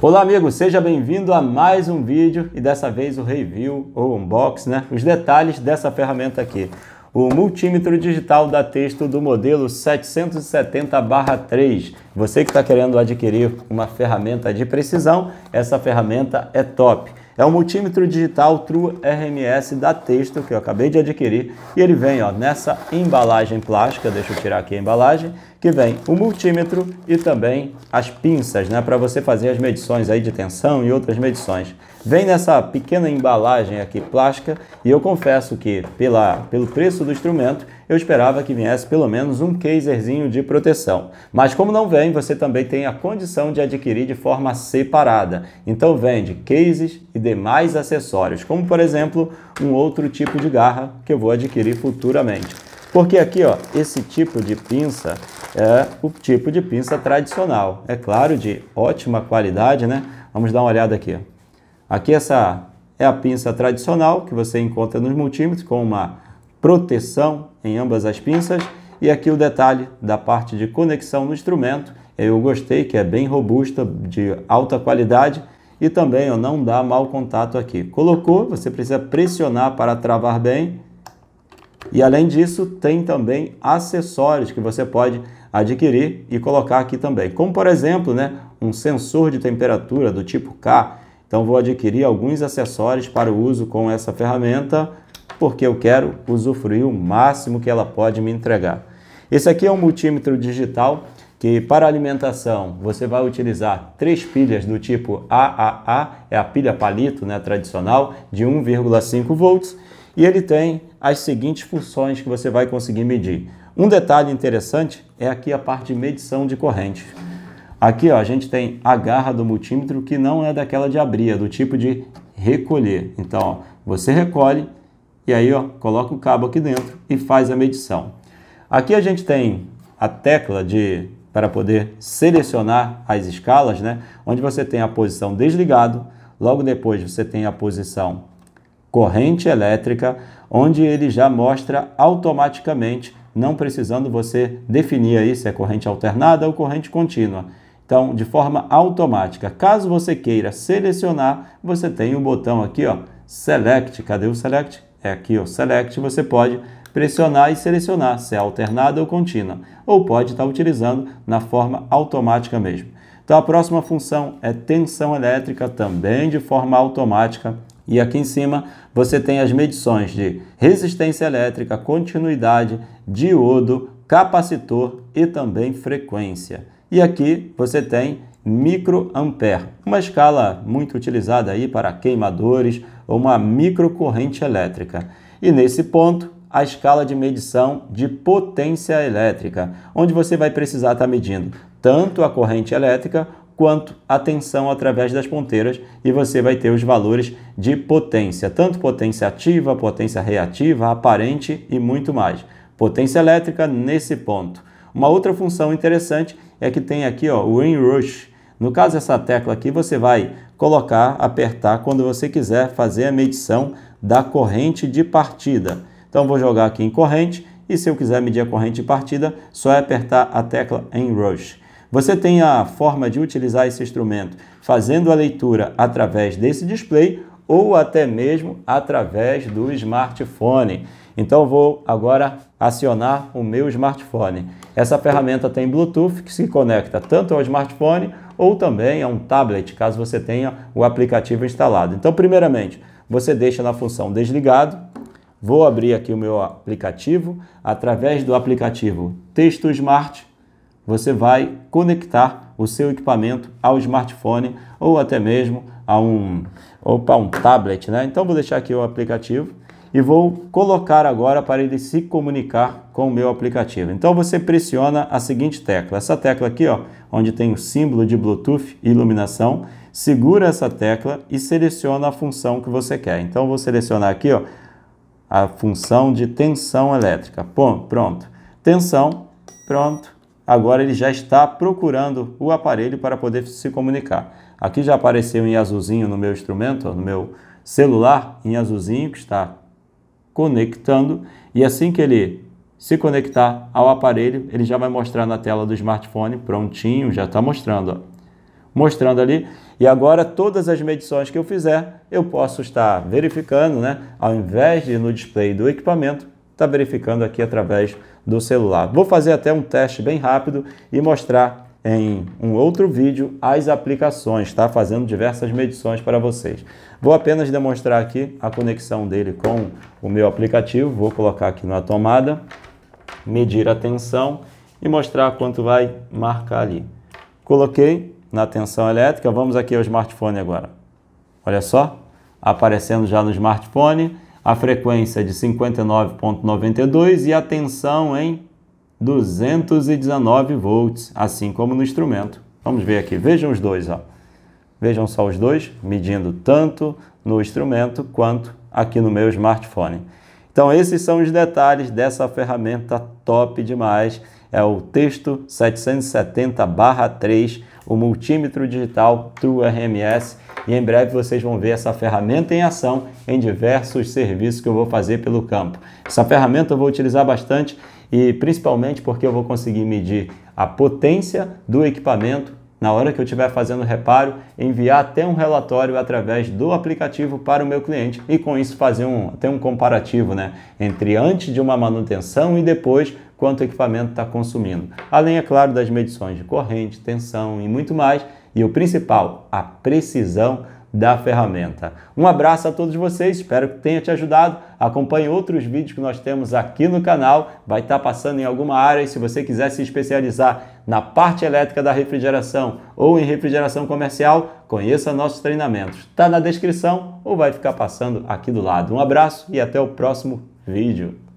Olá amigos, seja bem-vindo a mais um vídeo e dessa vez o review ou unboxing, né? Os detalhes dessa ferramenta aqui. O multímetro digital da texto do modelo 770-3. Você que está querendo adquirir uma ferramenta de precisão, essa ferramenta é top. É um multímetro digital True RMS da Texto que eu acabei de adquirir e ele vem ó, nessa embalagem plástica, deixa eu tirar aqui a embalagem, que vem o multímetro e também as pinças, né, para você fazer as medições aí de tensão e outras medições. Vem nessa pequena embalagem aqui plástica e eu confesso que pela, pelo preço do instrumento eu esperava que viesse pelo menos um caserzinho de proteção. Mas como não vem, você também tem a condição de adquirir de forma separada. Então vende cases e demais acessórios, como por exemplo um outro tipo de garra que eu vou adquirir futuramente. Porque aqui, ó, esse tipo de pinça é o tipo de pinça tradicional. É claro, de ótima qualidade, né? Vamos dar uma olhada aqui. Aqui essa é a pinça tradicional que você encontra nos multímetros com uma proteção em ambas as pinças. E aqui o detalhe da parte de conexão no instrumento. Eu gostei que é bem robusta, de alta qualidade e também ó, não dá mau contato aqui. Colocou, você precisa pressionar para travar bem. E além disso, tem também acessórios que você pode adquirir e colocar aqui também. Como, por exemplo, né, um sensor de temperatura do tipo K. Então, vou adquirir alguns acessórios para o uso com essa ferramenta, porque eu quero usufruir o máximo que ela pode me entregar. Esse aqui é um multímetro digital que para alimentação você vai utilizar três pilhas do tipo AAA, é a pilha palito né, tradicional, de 1,5 volts, e ele tem as seguintes funções que você vai conseguir medir. Um detalhe interessante é aqui a parte de medição de corrente. Aqui ó, a gente tem a garra do multímetro que não é daquela de abrir, é do tipo de recolher. Então ó, você recolhe e aí ó, coloca o cabo aqui dentro e faz a medição. Aqui a gente tem a tecla de para poder selecionar as escalas, né? onde você tem a posição desligado, logo depois você tem a posição corrente elétrica, onde ele já mostra automaticamente não precisando você definir aí se é corrente alternada ou corrente contínua. Então, de forma automática. Caso você queira selecionar, você tem o um botão aqui, ó, Select. Cadê o Select? É aqui, ó, Select. Você pode pressionar e selecionar se é alternada ou contínua, ou pode estar utilizando na forma automática mesmo. Então, a próxima função é tensão elétrica, também de forma automática. E aqui em cima você tem as medições de resistência elétrica, continuidade, diodo, capacitor e também frequência. E aqui você tem microampere, uma escala muito utilizada aí para queimadores ou uma microcorrente elétrica. E nesse ponto, a escala de medição de potência elétrica, onde você vai precisar estar tá medindo tanto a corrente elétrica quanto a tensão através das ponteiras e você vai ter os valores de potência, tanto potência ativa, potência reativa, aparente e muito mais. Potência elétrica nesse ponto. Uma outra função interessante é que tem aqui ó, o inrush. No caso essa tecla aqui você vai colocar, apertar quando você quiser fazer a medição da corrente de partida. Então vou jogar aqui em corrente e se eu quiser medir a corrente de partida, só é apertar a tecla em rush. Você tem a forma de utilizar esse instrumento fazendo a leitura através desse display ou até mesmo através do smartphone. Então vou agora acionar o meu smartphone. Essa ferramenta tem Bluetooth que se conecta tanto ao smartphone ou também a um tablet, caso você tenha o aplicativo instalado. Então, primeiramente, você deixa na função desligado. Vou abrir aqui o meu aplicativo. Através do aplicativo Texto Smart, você vai conectar o seu equipamento ao smartphone ou até mesmo a um, opa, um tablet. Né? Então vou deixar aqui o aplicativo e vou colocar agora para ele se comunicar com o meu aplicativo. Então você pressiona a seguinte tecla, essa tecla aqui, ó, onde tem o símbolo de Bluetooth e iluminação, segura essa tecla e seleciona a função que você quer. Então vou selecionar aqui, ó, a função de tensão elétrica. Pronto, pronto. Tensão, pronto agora ele já está procurando o aparelho para poder se comunicar. Aqui já apareceu em azulzinho no meu instrumento, no meu celular, em azulzinho, que está conectando, e assim que ele se conectar ao aparelho, ele já vai mostrar na tela do smartphone, prontinho, já está mostrando. Ó. Mostrando ali, e agora todas as medições que eu fizer, eu posso estar verificando, né? Ao invés de no display do equipamento, está verificando aqui através do celular. Vou fazer até um teste bem rápido e mostrar em um outro vídeo as aplicações, Está Fazendo diversas medições para vocês. Vou apenas demonstrar aqui a conexão dele com o meu aplicativo. Vou colocar aqui na tomada, medir a tensão e mostrar quanto vai marcar ali. Coloquei na tensão elétrica. Vamos aqui ao smartphone agora. Olha só, aparecendo já no smartphone a frequência de 59.92 e a tensão em 219 volts, assim como no instrumento. Vamos ver aqui, vejam os dois, ó. Vejam só os dois, medindo tanto no instrumento quanto aqui no meu smartphone. Então esses são os detalhes dessa ferramenta top demais. É o texto 770/3, o multímetro digital TrueRMS e em breve vocês vão ver essa ferramenta em ação em diversos serviços que eu vou fazer pelo campo. Essa ferramenta eu vou utilizar bastante e principalmente porque eu vou conseguir medir a potência do equipamento na hora que eu estiver fazendo reparo, enviar até um relatório através do aplicativo para o meu cliente e com isso fazer um, até um comparativo né, entre antes de uma manutenção e depois quanto o equipamento está consumindo. Além, é claro, das medições de corrente, tensão e muito mais. E o principal, a precisão da ferramenta. Um abraço a todos vocês, espero que tenha te ajudado. Acompanhe outros vídeos que nós temos aqui no canal, vai estar tá passando em alguma área e se você quiser se especializar na parte elétrica da refrigeração ou em refrigeração comercial, conheça nossos treinamentos. Está na descrição ou vai ficar passando aqui do lado. Um abraço e até o próximo vídeo.